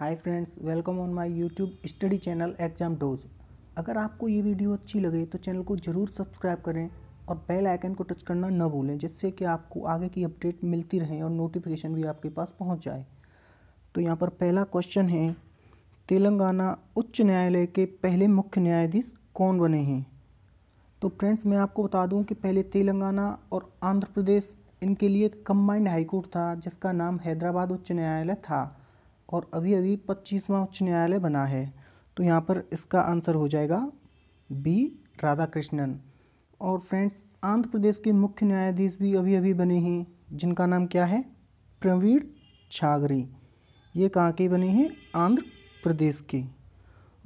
hi friends welcome on my YouTube study channel exam dose अगर आपको ये video अच्छी लगे तो चैनल को ज़रूर सब्सक्राइब करें और बेल आइकन को टच करना न भूलें जिससे कि आपको आगे की अपडेट मिलती रहे और नोटिफिकेशन भी आपके पास पहुंच जाए तो यहाँ पर पहला क्वेश्चन है तेलंगाना उच्च न्यायालय के पहले मुख्य न्यायाधीश कौन बने हैं तो फ्रेंड्स मैं आपको बता दूँ कि पहले तेलंगाना और आंध्र प्रदेश इनके लिए कम्बाइंड हाईकोर्ट था जिसका नाम हैदराबाद उच्च न्यायालय था और अभी अभी पच्चीसवां उच्च न्यायालय बना है तो यहाँ पर इसका आंसर हो जाएगा बी राधा कृष्णन और फ्रेंड्स आंध्र प्रदेश के मुख्य न्यायाधीश भी अभी अभी बने हैं जिनका नाम क्या है प्रवीण छागरी ये कहाँ के बने हैं आंध्र प्रदेश के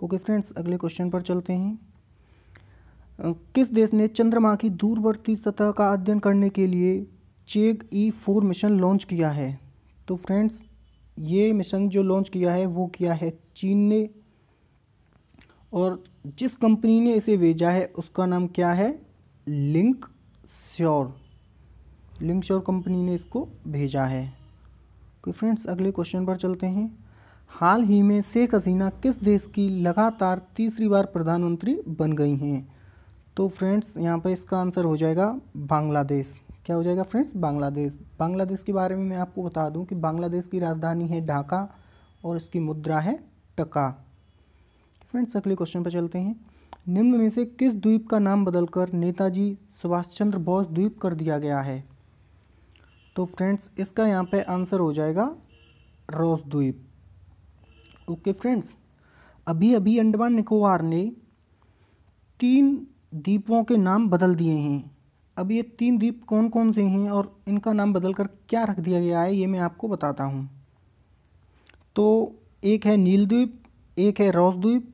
ओके फ्रेंड्स अगले क्वेश्चन पर चलते हैं किस देश ने चंद्रमा की दूरवर्ती सतह का अध्ययन करने के लिए Chegg E four mission launch किया है तो फ्रेंड्स ये मिशन जो लॉन्च किया है वो किया है चीन ने और जिस कंपनी ने इसे भेजा है उसका नाम क्या है link sure link sure company ने इसको भेजा है तो फ्रेंड्स अगले क्वेश्चन पर चलते हैं हाल ही में शेख हसीना किस देश की लगातार तीसरी बार प्रधानमंत्री बन गई हैं तो फ्रेंड्स यहाँ पर इसका आंसर हो जाएगा बांग्लादेश क्या हो जाएगा फ्रेंड्स बांग्लादेश बांग्लादेश के बारे में मैं आपको बता दूं कि बांग्लादेश की राजधानी है ढाका और इसकी मुद्रा है टका फ्रेंड्स अगले क्वेश्चन पर चलते हैं निम्न में से किस द्वीप का नाम बदलकर नेताजी सुभाष चंद्र बोस द्वीप कर दिया गया है तो फ्रेंड्स इसका यहाँ पे आंसर हो जाएगा रोस द्वीप ओके फ्रेंड्स अभी अभी अंडमान निकोबार ने तीन द्वीपों के नाम बदल दिए हैं अब ये तीन द्वीप कौन कौन से हैं और इनका नाम बदलकर क्या रख दिया गया है ये मैं आपको बताता हूँ तो एक है नील द्वीप एक है रॉस द्वीप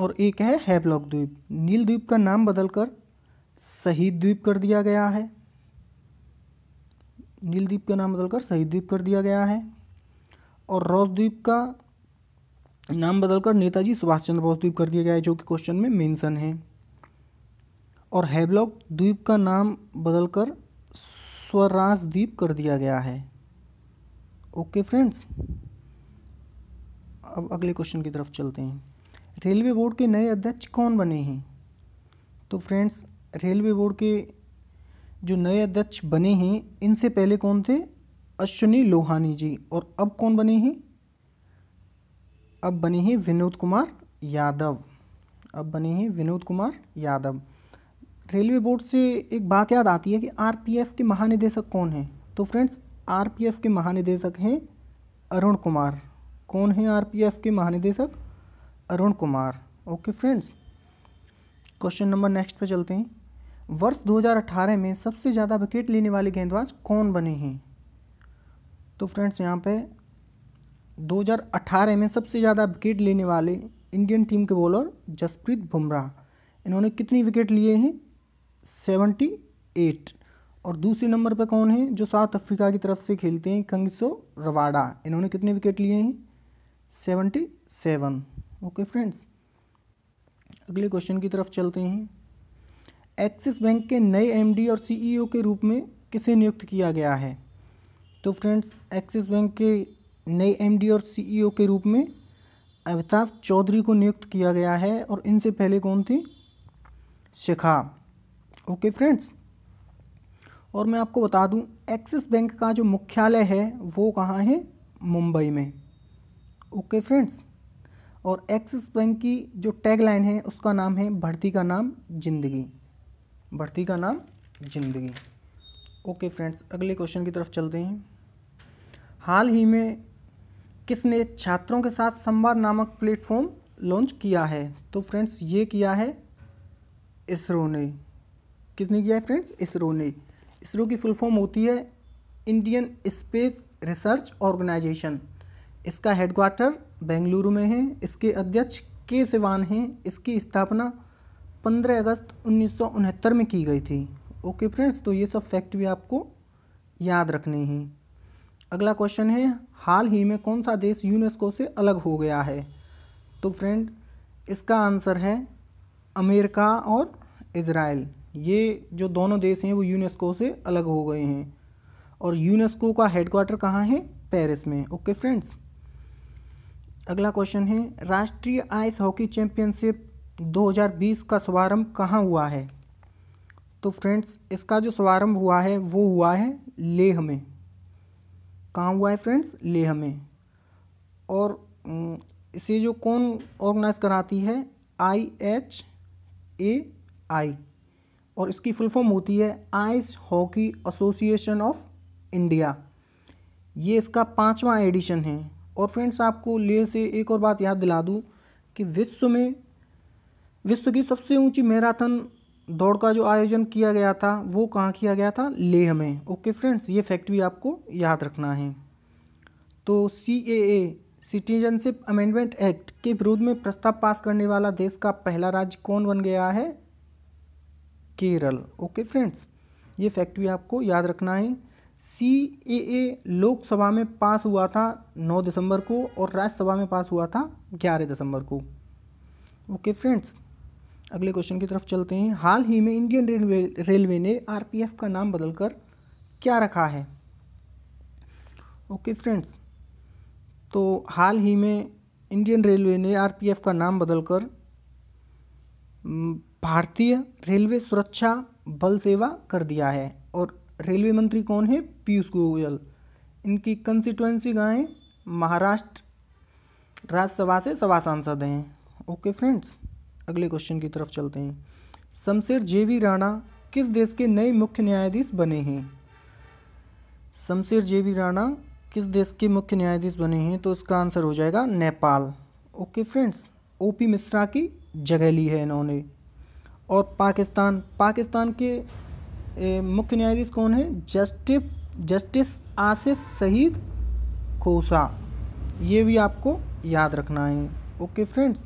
और एक है हैवलॉक द्वीप नील द्वीप का नाम बदलकर शहीद द्वीप कर दिया गया है नील द्वीप का नाम बदलकर शहीद द्वीप कर दिया गया है और रॉस द्वीप का नाम बदलकर नेताजी सुभाष चंद्र बोस द्वीप कर दिया गया है जो कि क्वेश्चन में मेंशन है और हैवलॉक द्वीप का नाम बदलकर स्वराज द्वीप कर दिया गया है ओके फ्रेंड्स अब अगले क्वेश्चन की तरफ चलते हैं रेलवे बोर्ड के नए अध्यक्ष कौन बने हैं तो फ्रेंड्स रेलवे बोर्ड के जो नए अध्यक्ष बने हैं इनसे पहले कौन थे अश्विनी लोहानी जी और अब कौन बने हैं अब बने हैं विनोद कुमार यादव अब बने हैं विनोद कुमार यादव रेलवे बोर्ड से एक बात याद आती है कि आरपीएफ के महानिदेशक कौन हैं तो फ्रेंड्स आरपीएफ के महानिदेशक हैं अरुण कुमार कौन है आरपीएफ के महानिदेशक Arun Kumar okay friends question number next पे चलते हैं वर्ष 2018 में सबसे ज़्यादा विकेट लेने वाले गेंदबाज कौन बने हैं तो फ्रेंड्स यहाँ पे 2018 में सबसे ज़्यादा विकेट लेने वाले इंडियन टीम के बॉलर जसप्रीत बुमराह इन्होंने कितनी विकेट लिए हैं सेवेंटी एट और दूसरे नंबर पर कौन है जो साउथ अफ्रीका की तरफ से खेलते हैं कंगसो रवाडा इन्होंने कितने विकेट लिए हैं सेवेंटी सेवन ओके फ्रेंड्स अगले क्वेश्चन की तरफ चलते हैं एक्सिस बैंक के नए एमडी और सीईओ e के रूप में किसे नियुक्त किया गया है तो फ्रेंड्स एक्सिस बैंक के नए एमडी और सीईओ e के रूप में अमिताभ चौधरी को नियुक्त किया गया है और इनसे पहले कौन थी शिखा ओके फ्रेंड्स और मैं आपको बता दूं एक्सिस बैंक का जो मुख्यालय है वो कहाँ है मुंबई में ओके फ्रेंड्स और एक्सिस बैंक की जो टैगलाइन है उसका नाम है भर्ती का नाम जिंदगी भर्ती का नाम जिंदगी ओके फ्रेंड्स अगले क्वेश्चन की तरफ चलते हैं हाल ही में किसने छात्रों के साथ संवाद नामक प्लेटफॉर्म लॉन्च किया है तो फ्रेंड्स ये किया है इसरो ने किसने किया है फ्रेंड्स इसरो ने इसरो की फुल फॉर्म होती है इंडियन स्पेस रिसर्च ऑर्गेनाइजेशन इसका हेडक्वार्टर बेंगलुरु में है इसके अध्यक्ष के सिवान हैं इसकी स्थापना 15 अगस्त उन्नीस में की गई थी ओके फ्रेंड्स तो ये सब फैक्ट भी आपको याद रखने हैं अगला क्वेश्चन है हाल ही में कौन सा देश यूनेस्को से अलग हो गया है तो फ्रेंड इसका आंसर है अमेरिका और इसराइल ये जो दोनों देश हैं वो यूनेस्को से अलग हो गए हैं और यूनेस्को का हेडक्वार्टर कहाँ है पेरिस में ओके फ्रेंड्स अगला क्वेश्चन है राष्ट्रीय आइस हॉकी चैंपियनशिप 2020 का शुभारंभ कहाँ हुआ है तो फ्रेंड्स इसका जो शुभारंभ हुआ है वो हुआ है लेह में कहाँ हुआ है फ्रेंड्स लेह में और इसे जो कौन ऑर्गेनाइज कराती है आई एच ए आई और इसकी फुल फॉर्म होती है ice hockey association of India ये इसका पाँचवा एडिशन है और फ्रेंड्स आपको ले से एक और बात याद दिला दूँ कि विश्व में विश्व की सबसे ऊंची मैराथन दौड़ का जो आयोजन किया गया था वो कहाँ किया गया था लेह में ओके फ्रेंड्स ये फैक्ट भी आपको याद रखना है तो C A A citizenship amendment act के विरोध में प्रस्ताव पास करने वाला देश का पहला राज्य कौन बन गया है केरल ओके फ्रेंड्स ये फैक्ट भी आपको याद रखना है सी ए ए लोकसभा में पास हुआ था 9 दिसंबर को और राज्यसभा में पास हुआ था 11 दिसंबर को ओके फ्रेंड्स अगले क्वेश्चन की तरफ चलते हैं हाल ही में इंडियन रेलवे रेलवे ने एफ का नाम बदलकर क्या रखा है ओके फ्रेंड्स तो हाल ही में इंडियन रेलवे ने आरपीएफ का नाम बदलकर भारतीय रेलवे सुरक्षा बल सेवा कर दिया है और रेलवे मंत्री कौन है पीयूष गोयल इनकी कंस्टिट्युएंसी कहाँ महाराष्ट्र राज्यसभा से सभा सांसद हैं ओके फ्रेंड्स अगले क्वेश्चन की तरफ चलते हैं शमशेर जे वी राणा किस देश के नए मुख्य न्यायाधीश बने हैं शमशेर जे वी राणा किस देश के मुख्य न्यायाधीश बने हैं तो इसका आंसर हो जाएगा Nepal okay friends O P Mishra की जगह ली है इन्होंने और पाकिस्तान पाकिस्तान के मुख्य न्यायाधीश कौन है जस्टिस जस्टिस आसिफ शहीद खोसा ये भी आपको याद रखना है ओके फ्रेंड्स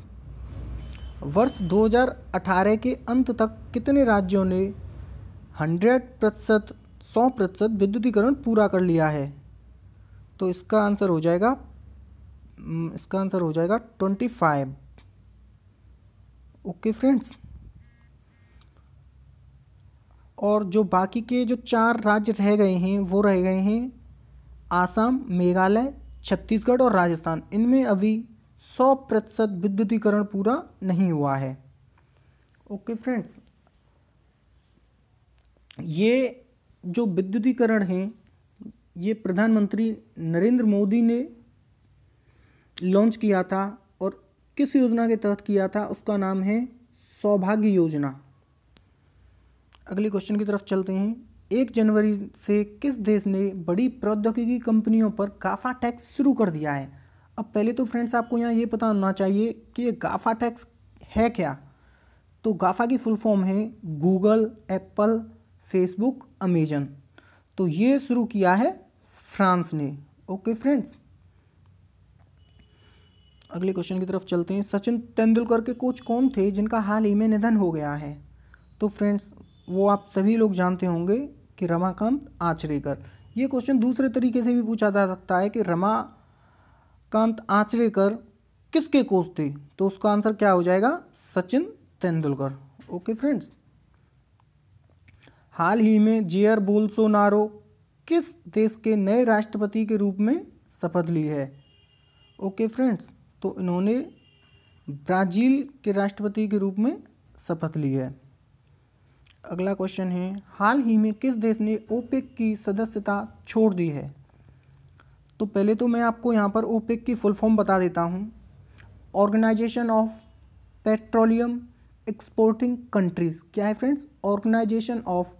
वर्ष 2018 के अंत तक कितने राज्यों ने 100 प्रतिशत सौ प्रतिशत विद्युतीकरण पूरा कर लिया है तो इसका आंसर हो जाएगा हम्म, इसका आंसर हो जाएगा ट्वेंटी फाइव ओके फ्रेंड्स और जो बाकी के जो चार राज्य रह गए हैं वो रह गए हैं आसाम मेघालय छत्तीसगढ़ और राजस्थान इनमें अभी सौ प्रतिशत विद्युतीकरण पूरा नहीं हुआ है ओके फ्रेंड्स ये जो विद्युतीकरण है ये प्रधानमंत्री नरेंद्र मोदी ने लॉन्च किया था और किस योजना के तहत किया था उसका नाम है सौभाग्य योजना अगले क्वेश्चन की तरफ चलते हैं एक जनवरी से किस देश ने बड़ी प्रौद्योगिकी कंपनियों पर गाफा टैक्स शुरू कर दिया है अब पहले तो फ्रेंड्स आपको यहाँ ये पता होना चाहिए कि ये गाफा टैक्स है क्या तो गाफा की फुल फॉर्म है गूगल एप्पल फेसबुक अमेजन तो ये शुरू किया है फ्रांस ने ओके फ्रेंड्स अगले क्वेश्चन की तरफ चलते हैं सचिन तेंदुलकर के कोच कौन थे जिनका हाल ही में निधन हो गया है तो फ्रेंड्स वो आप सभी लोग जानते होंगे कि रमाकांत आचरेकर ये क्वेश्चन दूसरे तरीके से भी पूछा जा सकता है कि रमाकांत आचरेकर किसके कोच थे तो उसका आंसर क्या हो जाएगा सचिन तेंदुलकर ओके फ्रेंड्स हाल ही में जेयर बोल्सोनारो किस देश के नए राष्ट्रपति के रूप में शपथ ली है ओके फ्रेंड्स तो इन्होंने ब्राज़ील के राष्ट्रपति के रूप में शपथ ली है अगला क्वेश्चन है हाल ही में किस देश ने ओपेक की सदस्यता छोड़ दी है तो पहले तो मैं आपको यहाँ पर ओपेक की फुल फॉर्म बता देता हूँ organisation of petroleum exporting countries क्या है friends organisation of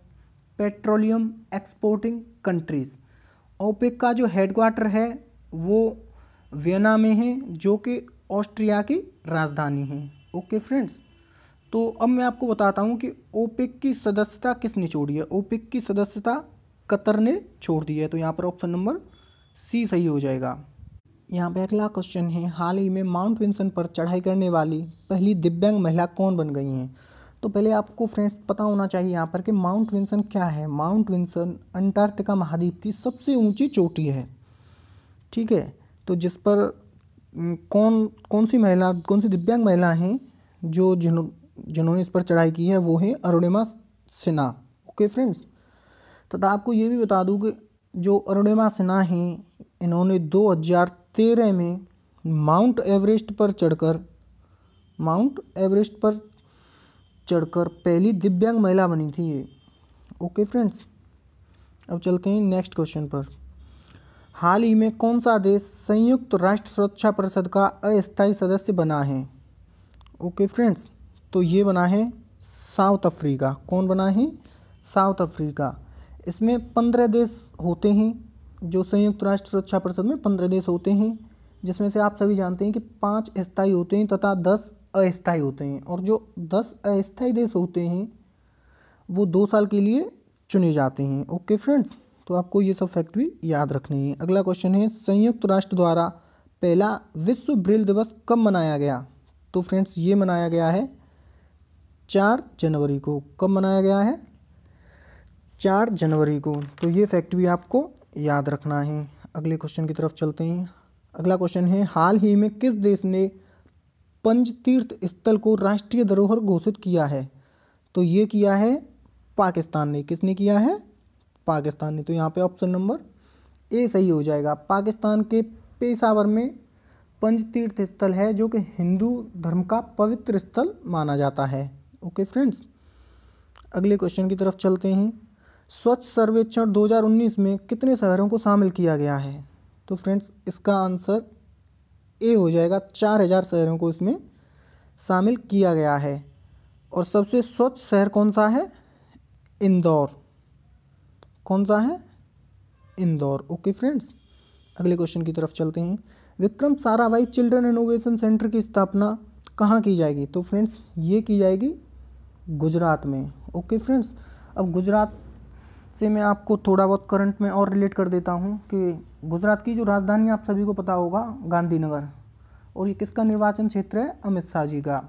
petroleum exporting countries OPEC का जो हेडक्वार्टर है वो वियना में है जो कि ऑस्ट्रिया की राजधानी है ओके फ्रेंड्स तो अब मैं आपको बताता हूँ कि ओपेक की सदस्यता किसने छोड़ी है ओपेक की सदस्यता कतर ने छोड़ दी है तो यहाँ पर ऑप्शन नंबर सी सही हो जाएगा यहाँ पर अगला क्वेश्चन है हाल ही में माउंट विंसन पर चढ़ाई करने वाली पहली दिव्यांग महिला कौन बन गई हैं तो पहले आपको फ्रेंड्स पता होना चाहिए यहाँ पर कि माउंट विंसन क्या है माउंट विंसन अंटार्कटिका महाद्वीप की सबसे ऊंची चोटी है ठीक है तो जिस पर कौन कौन सी महिला कौन सी दिव्यांग महिला हैं जो जिन्हों जिन्होंने इस पर चढ़ाई की है वो हैं अरुणिमा सिन्हा ओके फ्रेंड्स तथा आपको ये भी बता दूँ कि जो अरुणिमा सिन्हा हैं इन्होंने 2013 में माउंट एवरेस्ट पर चढ़कर माउंट एवरेस्ट पर चढ़कर पहली दिव्यांग महिला बनी थी ये ओके फ्रेंड्स अब चलते हैं नेक्स्ट क्वेश्चन पर हाल ही में कौन सा देश संयुक्त राष्ट्र सुरक्षा परिषद का अस्थायी सदस्य बना है ओके फ्रेंड्स तो ये बना है साउथ अफ्रीका कौन बना है साउथ अफ्रीका इसमें पंद्रह देश होते हैं जो संयुक्त राष्ट्र सुरक्षा परिषद में पंद्रह देश होते हैं जिसमें से आप सभी जानते हैं कि पाँच अस्थाई होते हैं तथा दस अस्थाई होते हैं और जो दस अस्थाई देश होते हैं वो दो साल के लिए चुने जाते हैं ओके फ्रेंड्स तो आपको ये सब फैक्ट भी याद रखने हैं अगला क्वेश्चन है संयुक्त राष्ट्र द्वारा पहला विश्व ब्रिल दिवस कब मनाया गया तो फ्रेंड्स ये मनाया गया है चार जनवरी को कब मनाया गया है चार जनवरी को तो ये फैक्ट भी आपको याद रखना है अगले क्वेश्चन की तरफ चलते हैं अगला क्वेश्चन है हाल ही में किस देश ने पंचतीर्थ स्थल को राष्ट्रीय धरोहर घोषित किया है तो ये किया है पाकिस्तान ने किसने किया है पाकिस्तान ने तो यहाँ पे ऑप्शन नंबर ए सही हो जाएगा पाकिस्तान के पेशावर में पंचतीर्थ स्थल है जो कि हिंदू धर्म का पवित्र स्थल माना जाता है ओके फ्रेंड्स अगले क्वेश्चन की तरफ चलते हैं स्वच्छ सर्वेक्षण 2019 में कितने शहरों को शामिल किया गया है तो फ्रेंड्स इसका आंसर ए हो जाएगा चार हज़ार शहरों को इसमें शामिल किया गया है और सबसे स्वच्छ शहर कौन सा है इंदौर कौन सा है इंदौर ओके फ्रेंड्स अगले क्वेश्चन की तरफ चलते हैं Vikram Sarabhai children innovation centre की स्थापना कहाँ की जाएगी तो फ्रेंड्स ये की जाएगी गुजरात में ओके फ्रेंड्स अब गुजरात से मैं आपको थोड़ा बहुत करंट में और रिलेट कर देता हूँ कि गुजरात की जो राजधानी आप सभी को पता होगा गांधीनगर और ये किसका निर्वाचन क्षेत्र है अमित शाह जी का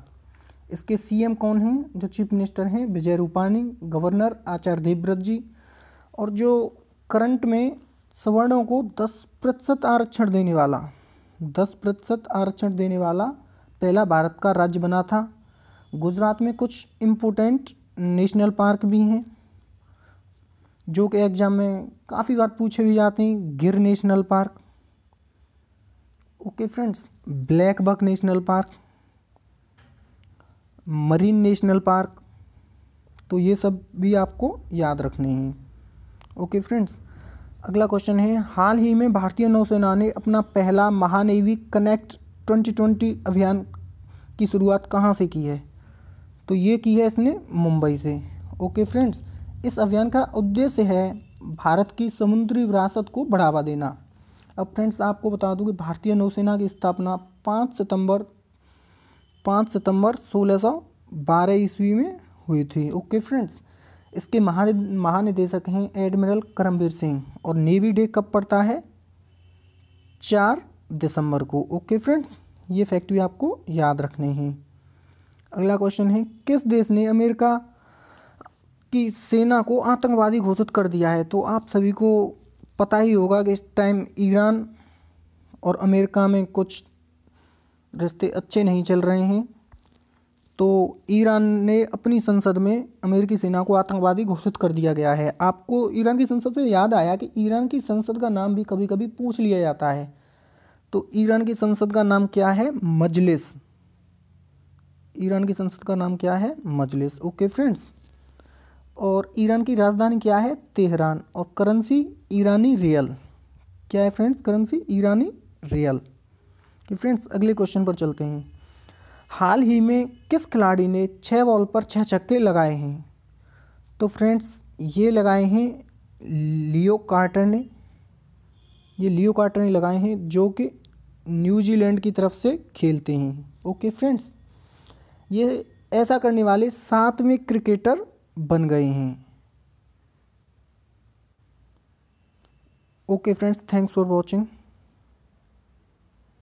इसके सीएम कौन हैं जो चीफ मिनिस्टर हैं विजय रूपानी गवर्नर आचार्य देवव्रत जी और जो करंट में सवर्णों को दस प्रतिशत आरक्षण देने वाला दस प्रतिशत आरक्षण देने वाला पहला भारत का राज्य बना था गुजरात में कुछ इम्पोर्टेंट नेशनल पार्क भी हैं जो कि एग्ज़ाम में काफ़ी बार पूछे भी जाते हैं Gir national park okay friends black buck national park marine national park तो ये सब भी आपको याद रखने हैं ओके फ्रेंड्स अगला क्वेश्चन है हाल ही में भारतीय नौसेना ने अपना पहला महानेवी कनेक्ट 2020 अभियान की शुरुआत कहाँ से की है तो ये की है इसने मुंबई से ओके फ्रेंड्स इस अभियान का उद्देश्य है भारत की समुद्री विरासत को बढ़ावा देना अब फ्रेंड्स आपको बता दूं कि भारतीय नौसेना की स्थापना 5 सितंबर 5 सितंबर 1612 ईस्वी में हुई थी ओके फ्रेंड्स इसके महान महानिदेशक हैं एडमिरल करमवीर सिंह और नेवी डे कब पड़ता है चार दिसंबर को ओके फ्रेंड्स ये फैक्ट भी आपको याद रखने हैं अगला क्वेश्चन है किस देश ने अमेरिका की सेना को आतंकवादी घोषित कर दिया है तो आप सभी को पता ही होगा कि इस टाइम ईरान और अमेरिका में कुछ रिश्ते अच्छे नहीं चल रहे हैं तो ईरान ने अपनी संसद में अमेरिकी सेना को आतंकवादी घोषित कर दिया गया है आपको ईरान की संसद से याद आया कि ईरान की संसद का नाम भी कभी कभी पूछ लिया जाता है तो ईरान की संसद का नाम क्या है मजलिस ईरान की संसद का नाम क्या है मजलिस ओके फ्रेंड्स और ईरान की राजधानी क्या है तेहरान और करेंसी ईरानी रियल क्या है फ्रेंड्स करेंसी ईरानी रियल फ्रेंड्स अगले क्वेश्चन पर चलते हैं हाल ही में किस खिलाड़ी ने छः बॉल पर छः छक्के लगाए हैं तो फ्रेंड्स ये लगाए हैं लियो कार्टर ने ये लियो कार्टर ने लगाए हैं जो कि न्यूजीलैंड की तरफ से खेलते हैं ओके फ्रेंड्स ये ऐसा करने वाले सातवें क्रिकेटर बन गए हैं okay friends thanks for watching